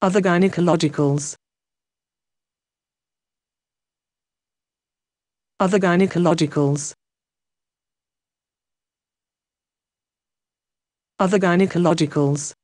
Other gynecologicals Other gynecologicals Other gynecologicals